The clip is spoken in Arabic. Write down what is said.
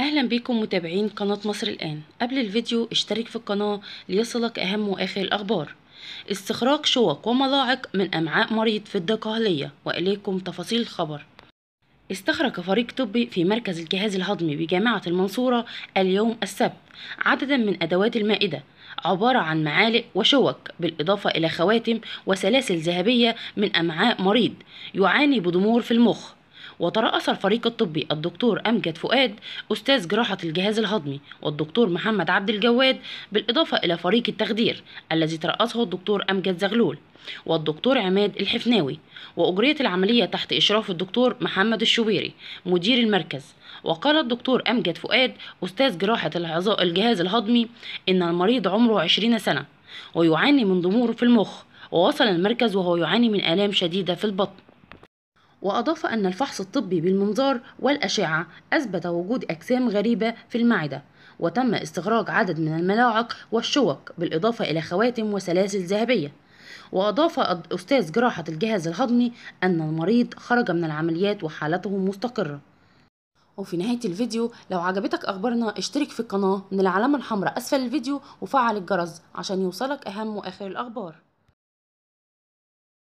اهلا بكم متابعين قناة مصر الان قبل الفيديو اشترك في القناة ليصلك اهم واخر الاخبار استخراج شوك وملاعق من امعاء مريض في الدقهلية واليكم تفاصيل الخبر استخرج فريق طبي في مركز الجهاز الهضمي بجامعة المنصورة اليوم السبت عددا من أدوات المائدة عبارة عن معالق وشوك بالإضافة إلى خواتم وسلاسل ذهبية من أمعاء مريض يعاني بضمور في المخ وترأس الفريق الطبي الدكتور أمجد فؤاد أستاذ جراحة الجهاز الهضمي والدكتور محمد عبد الجواد بالإضافة إلى فريق التخدير الذي ترأسه الدكتور أمجد زغلول والدكتور عماد الحفناوي وأجريت العملية تحت إشراف الدكتور محمد الشويري مدير المركز وقال الدكتور أمجد فؤاد أستاذ جراحة العظاء الجهاز الهضمي إن المريض عمره 20 سنة ويعاني من ضمور في المخ ووصل المركز وهو يعاني من آلام شديدة في البطن وأضاف أن الفحص الطبي بالمنظار والأشعة أثبت وجود أجسام غريبة في المعدة وتم استخراج عدد من الملاعق والشوك بالإضافة إلى خواتم وسلاسل ذهبية وأضاف أستاذ جراحة الجهاز الهضمي أن المريض خرج من العمليات وحالته مستقرة وفي نهاية الفيديو لو عجبتك أخبارنا اشترك في القناة من العلامة الحمراء أسفل الفيديو وفعل الجرس عشان يوصلك أهم وآخر الأخبار